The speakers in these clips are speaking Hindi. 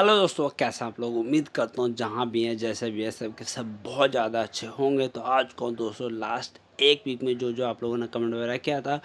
हेलो दोस्तों कैसे आप लोग उम्मीद करता हूँ जहाँ भी हैं जैसे भी हैं सबके सब बहुत ज़्यादा अच्छे होंगे तो आज कौन दोस्तों लास्ट एक वीक में जो जो आप लोगों ने कमेंट वगैरह किया था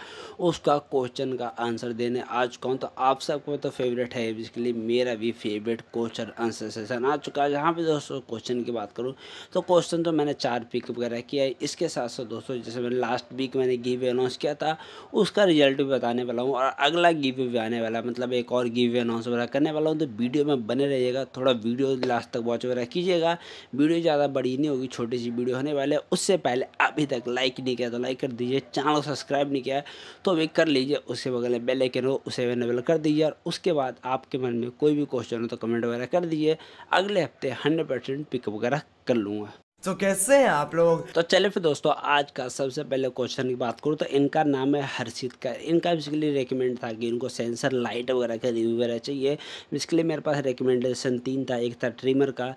उसका क्वेश्चन का आंसर देने आ चुका हूँ तो आप सबको तो फेवरेट है बेसिकली मेरा भी फेवरेट क्वेश्चन आंसर सेशन आ चुका है जहाँ पर दोस्तों क्वेश्चन की बात करूँ तो क्वेश्चन तो मैंने चार पिक वगैरह किया है इसके साथ साथ दोस्तों जैसे मैंने लास्ट वीक मैंने गिव अनाउंस किया था उसका रिजल्ट भी बताने वाला हूँ और अगला गिव भी आने वाला मतलब एक और गिव अनाउंस वगैरह करने वाला हूँ तो वीडियो में बने रहिएगा थोड़ा वीडियो लास्ट तक वॉच वगैरह कीजिएगा वीडियो ज़्यादा बड़ी नहीं होगी छोटी सी वीडियो होने वाले उससे पहले अभी तक लाइक नहीं किया तो लाइक कर दीजिए चैनल को सब्सक्राइब नहीं किया तो अभी कर लीजिए उसके बगल में बेल आइकन हो उसे अवेलेबल कर दीजिए और उसके बाद आपके मन में कोई भी क्वेश्चन हो तो कमेंट वगैरह कर दीजिए अगले हफ्ते हंड्रेड परसेंट पिकअप वगैरह कर लूँगा तो कैसे हैं आप लोग तो चले फिर दोस्तों आज का सबसे पहले क्वेश्चन की बात करूँ तो इनका नाम है हर्षित का इनका बेसिकली रिकमेंड था कि इनको सेंसर लाइट वगैरह का रिव्यू वगैरह चाहिए बेसिकली मेरे पास रिकमेंडेशन तीन था एक था ट्रिमर का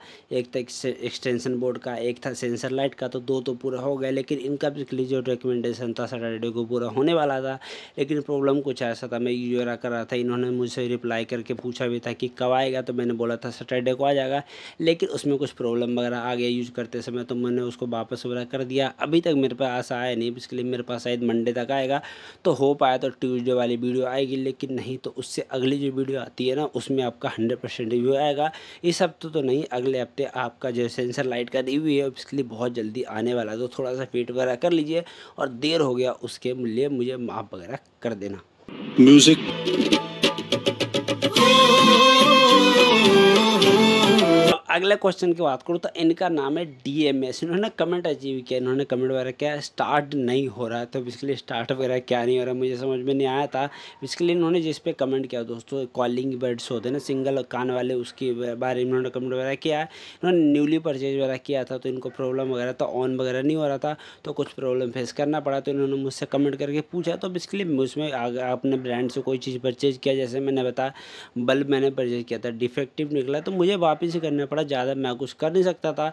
एक था एक्सटेंशन बोर्ड का एक था सेंसर लाइट का तो दो तो पूरा हो गया लेकिन इनका बेसिकली जो रिकमेंडेशन था सैटरडे को पूरा होने वाला था लेकिन प्रॉब्लम कुछ ऐसा था मैं यूज वगैरह कर रहा था इन्होंने मुझसे रिप्लाई करके पूछा भी था कि कब आएगा तो मैंने बोला था सैटरडे को आ जाएगा लेकिन उसमें कुछ प्रॉब्लम वगैरह आ गया यूज करते समय में तो मैंने उसको वापस वगैरह कर दिया अभी तक मेरे पास आया नहीं इसके लिए मेरे पास शायद मंडे तक आएगा तो हो पाया तो ट्यूजडे वाली वीडियो आएगी लेकिन नहीं तो उससे अगली जो वीडियो आती है ना उसमें आपका हंड्रेड परसेंट रिव्यू आएगा इस हफ्ते तो, तो नहीं अगले हफ्ते आपका जो सेंसर लाइट का रिव्यू है इसके लिए बहुत जल्दी आने वाला तो थोड़ा सा वेट वगैरह कर लीजिए और देर हो गया उसके लिए मुझे माफ़ वगैरह कर देना म्यूज़िक अगले क्वेश्चन की बात करूँ तो इनका नाम है डी एम एस इन्होंने कमेंट अचीव किया इन्होंने कमेंट वगैरह क्या स्टार्ट नहीं हो रहा है तो इसके लिए स्टार्ट वगैरह क्या नहीं हो रहा मुझे समझ में नहीं आया था इसके लिए इन्होंने जिस पे कमेंट किया दोस्तों कॉलिंग बर्ड्स होते हैं ना सिंगल कान वाले उसके बारे में इन्होंने कमेंट वगैरह किया इन्होंने न्यूली परचेज वगैरह किया था तो इनको प्रॉब्लम वगैरह तो ऑन वगैरह नहीं हो रहा था तो कुछ प्रॉब्लम फेस करना पड़ा तो इन्होंने मुझसे कमेंट करके पूछा तो इसके लिए उसमें अपने ब्रांड से कोई चीज़ परचेज किया जैसे मैंने बताया बल्ब मैंने परचेज किया था डिफेक्टिव निकला तो मुझे वापस ही करना पड़ा ज़्यादा मैं कुछ कर नहीं सकता था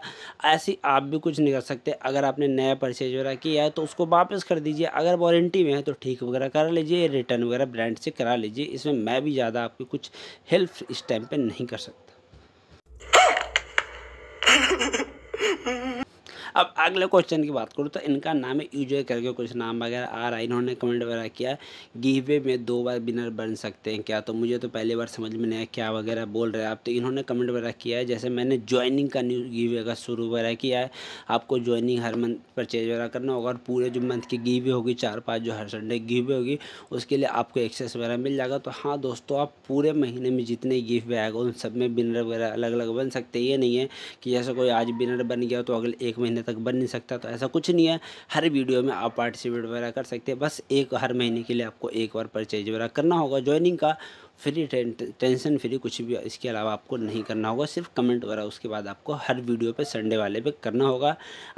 ऐसी आप भी कुछ नहीं कर सकते अगर आपने नया परचेज वगैरह किया है तो उसको वापस कर दीजिए अगर वारंटी में है तो ठीक वगैरह करा लीजिए रिटर्न वगैरह ब्रांड से करा लीजिए इसमें मैं भी ज़्यादा आपकी कुछ हेल्प इस टाइम पर नहीं कर सकता अब अगले क्वेश्चन की बात करूँ तो इनका नाम है यूजर करके कुछ नाम वगैरह आ रहा है इन्होंने कमेंट वगैरह किया गिवे में दो बार विनर बन सकते हैं क्या तो मुझे तो पहली बार समझ में नहीं आया क्या वगैरह बोल रहे हैं आप तो इन्होंने कमेंट वगैरह किया है जैसे मैंने ज्वाइनिंग का न्यू गिवे का शुरू वगैरह किया है आपको ज्वाइनिंग हर मंथ परचेज वगैरह करना होगा और पूरे जो मंथ की गिवे होगी चार पाँच जो हर संडे गिवे होगी उसके लिए आपको एक्सेस वगैरह मिल जाएगा तो हाँ दोस्तों आप पूरे महीने में जितने गिफ्ट आएगा उन सब में विनर वगैरह अलग अलग बन सकते हैं ये नहीं है कि जैसे कोई आज विनर बन गया तो अगले एक महीने तक बन नहीं सकता तो ऐसा कुछ नहीं है हर वीडियो में आप पार्टिसिपेट वगैरह कर सकते हैं बस एक हर महीने के लिए आपको एक बार परचेज वगैरह करना होगा ज्वाइनिंग का फ्री टेंशन फ्री कुछ भी इसके अलावा आपको नहीं करना होगा सिर्फ कमेंट वगैरह उसके बाद आपको हर वीडियो पर संडे वाले पर करना होगा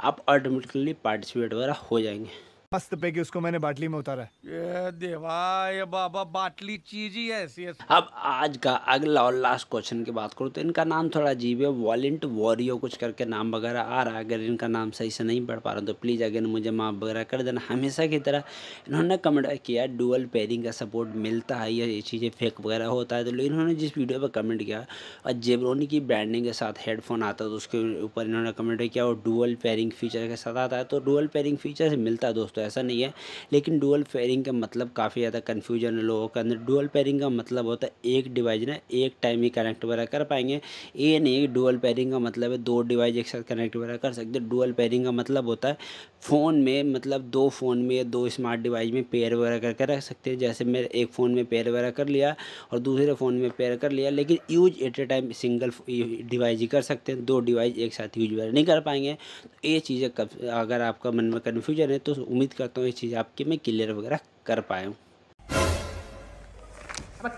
आप ऑटोमेटिकली पार्टिसिपेट वगैरह हो जाएंगे मस्त पैके उसको मैंने बाटली में उतारा ये देवा ये बाबा बाटली चीज ही ऐसी अब आज का अगला और लास्ट क्वेश्चन की बात करूँ तो इनका नाम थोड़ा अजीब है वॉलेंट वॉरियो कुछ करके नाम वगैरह आ रहा है अगर इनका नाम सही से नहीं पढ़ पा रहा तो प्लीज़ अगेन मुझे माफ वगैरह कर देना हमेशा की तरह इन्होंने कमेंट किया डुअल पेयरिंग का सपोर्ट मिलता है या ये चीज़ें फेक वगैरह होता है तो लेकिन इन्होंने जिस वीडियो पर कमेंट किया और जेबरोनी की ब्रांडिंग के साथ हेडफोन आता है तो उसके ऊपर इन्होंने कमेंट किया और डुअल पेयरिंग फीचर के साथ आता है तो डुअल पेयरिंग फीचर मिलता है दोस्तों तो ऐसा नहीं है लेकिन डुअल पेयरिंग का मतलब काफ़ी ज़्यादा कन्फ्यूजन है लोगों के अंदर डुअल पेयरिंग का मतलब होता है एक डिवाइस ना एक टाइम ही कनेक्ट वगैरह कर पाएंगे ये नहीं डुअल पेयरिंग का मतलब है दो डिवाइस एक साथ कनेक्ट वगैरह कर सकते डुअल पेयरिंग का मतलब होता है फ़ोन में मतलब दो फ़ोन में या दो स्मार्ट डिवाइस में पेयर वगैरह करके रख सकते हैं जैसे मेरे एक फ़ोन में पेयर वगैरह कर लिया और दूसरे फ़ोन में पेयर कर लिया लेकिन use at a time single device ही कर सकते हैं दो डिवाइस एक साथ यूज वगैरह नहीं कर पाएंगे तो ये चीज़ें अगर आपका मन में कन्फ्यूजन है तो उम्मीद उम्मीद करता हूँ ये चीज़ आपकी मैं क्लियर वगैरह कर पाया हूँ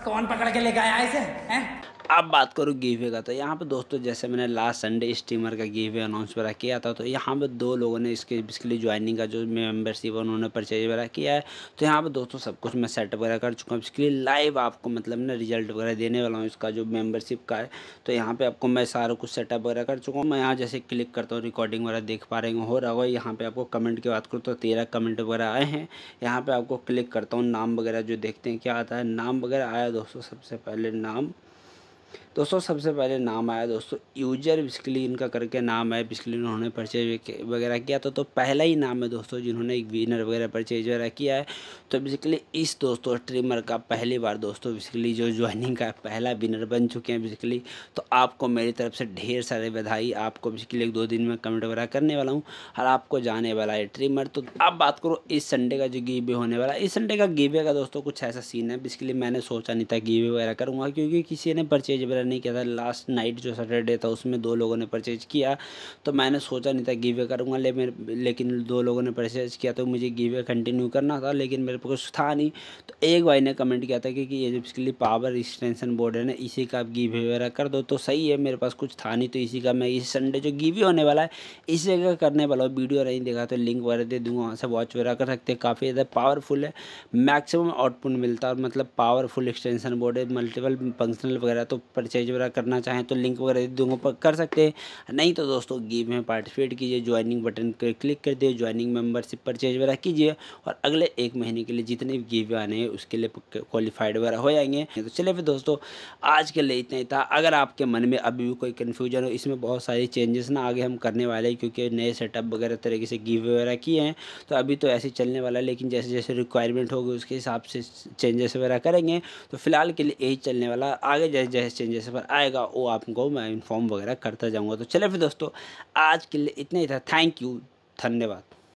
कौन पकड़ के लेके आया इसे हैं अब बात करूँ गिवे का तो यहाँ पे दोस्तों जैसे मैंने लास्ट संडे स्टीमर का गिवे अनाउंस वगैरह किया था तो यहाँ पे दो लोगों ने इसके इसके लिए ज्वाइनिंग का जो मेम्बरशिप है उन्होंने परचेज वगैरह किया है तो यहाँ पे दोस्तों सब कुछ मैं सेटअप वगैरह कर चुका हूँ इसके लिए लाइव आपको मतलब ना रिजल्ट वगैरह देने वाला हूँ इसका जो मेम्बरशिप का है तो यहाँ पर आपको मैं सारा कुछ सेटअप वगैरह कर चुका हूँ मैं यहाँ जैसे क्लिक करता हूँ रिकॉर्डिंग वगैरह देख पा रहे हो रहा होगा यहाँ पर आपको कमेंट की बात करूँ तो तेरह कमेंट वगैरह आए हैं यहाँ पर आपको क्लिक करता हूँ नाम वगैरह जो देखते हैं क्या आता है नाम वगैरह आया दोस्तों सबसे पहले नाम दोस्तों सबसे पहले नाम आया दोस्तों यूजर बिस्कली इनका करके नाम है पिछले उन्होंने परचेज वगैरह किया तो तो पहला ही नाम है दोस्तों जिन्होंने एक विनर वगैरह परचेज वगैरह किया है तो बेसिकली इस दोस्तों ट्रिमर का पहली बार दोस्तों बेसिकली जो ज्वाइनिंग का पहला विनर बन चुके हैं बेसिकली तो आपको मेरी तरफ से ढेर सारे बधाई आपको बेसिकली एक दो दिन में कमेंट वगैरह करने वाला हूँ और आपको जाने वाला है ट्रिमर तो अब बात करो इस संडे का जो गीवे होने वाला है इस संडे का गीवे का दोस्तों कुछ ऐसा सीन है बेसिकली मैंने सोचा नहीं था गीवे वगैरह करूँगा क्योंकि किसी ने परचेज परचेज मेरा नहीं किया था लास्ट नाइट जो सैटरडे था उसमें दो लोगों ने परचेज किया तो मैंने सोचा नहीं था गिवे करूँगा ले मेरे लेकिन दो लोगों ने परचेज किया तो मुझे गिवे कंटिन्यू करना था लेकिन मेरे पास था नहीं तो एक भाई ने कमेंट किया था कि, कि ये जो इसके लिए पावर एक्सटेंशन बोर्ड है ना इसी का आप गिवे वगैरह कर दो तो सही है मेरे पास कुछ था नहीं तो इसी का मैं इस संडे जो गिवे होने वाला है इसी का करने वाला हूँ वीडियो नहीं देखा तो लिंक वगैरह दे दूँगा वहाँ से वॉच वगैरह कर सकते हैं काफ़ी ज़्यादा पावरफुल है मैक्सिमम आउटपुट मिलता है और मतलब पावरफुल एक्सटेंशन बोर्ड है मल्टीपल फंक्शनल वगैरह तो परचेज वगैरह करना चाहें तो लिंक वगैरह दोनों पर कर सकते हैं नहीं तो दोस्तों गेम में पार्टिसिपेट कीजिए ज्वाइनिंग बटन पर क्लिक कर दिए ज्वाइनिंग मेम्बरशिप परचेज वगैरह कीजिए और अगले एक महीने के लिए जितने भी गेम आने हैं उसके लिए क्वालिफाइड वगैरह हो जाएंगे तो चले फिर दोस्तों आज के लिए इतना ही था अगर आपके मन में अभी भी कोई कन्फ्यूजन हो इसमें बहुत सारे चेंजेस ना आगे हम करने वाले हैं क्योंकि नए सेटअप वगैरह तरीके से गिव वगैरह किए हैं तो अभी तो ऐसे चलने वाला है लेकिन जैसे जैसे रिक्वायरमेंट होगी उसके हिसाब से चेंजेस वगैरह करेंगे तो फिलहाल के लिए यही चलने वाला आगे जैसे जैसे चेंजेस पर आएगा वो आपको मैं इन्फॉर्म वगैरह करता जाऊँगा तो चले फिर दोस्तों आज के लिए इतना ही था थैंक यू धन्यवाद